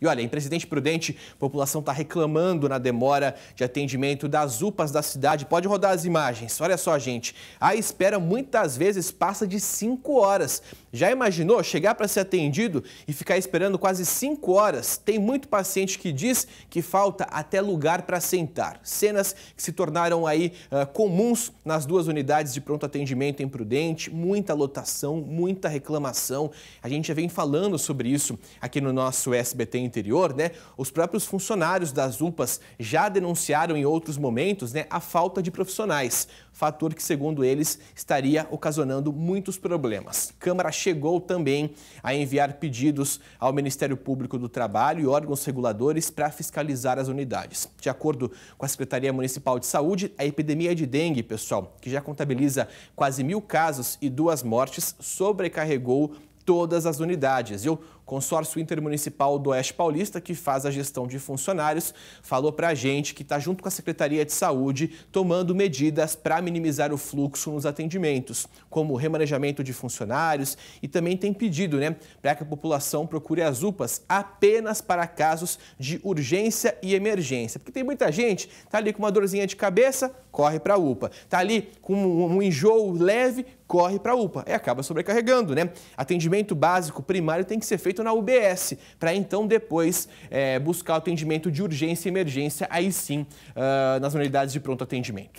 E olha, em Presidente Prudente, a população está reclamando na demora de atendimento das UPAs da cidade. Pode rodar as imagens. Olha só, gente. A espera muitas vezes passa de 5 horas. Já imaginou chegar para ser atendido e ficar esperando quase 5 horas? Tem muito paciente que diz que falta até lugar para sentar. Cenas que se tornaram aí uh, comuns nas duas unidades de pronto atendimento em Prudente. Muita lotação, muita reclamação. A gente já vem falando sobre isso aqui no nosso SBT interior, né, os próprios funcionários das UPAs já denunciaram em outros momentos né, a falta de profissionais, fator que, segundo eles, estaria ocasionando muitos problemas. Câmara chegou também a enviar pedidos ao Ministério Público do Trabalho e órgãos reguladores para fiscalizar as unidades. De acordo com a Secretaria Municipal de Saúde, a epidemia é de dengue, pessoal, que já contabiliza quase mil casos e duas mortes, sobrecarregou todas as unidades, consórcio intermunicipal do Oeste Paulista, que faz a gestão de funcionários, falou para a gente que está junto com a Secretaria de Saúde tomando medidas para minimizar o fluxo nos atendimentos, como remanejamento de funcionários e também tem pedido né, para que a população procure as UPAs apenas para casos de urgência e emergência, porque tem muita gente tá ali com uma dorzinha de cabeça, corre para a UPA, tá ali com um enjoo leve, corre para a UPA, e acaba sobrecarregando, né? Atendimento básico primário tem que ser feito na UBS, para então depois é, buscar o atendimento de urgência e emergência, aí sim, uh, nas unidades de pronto atendimento.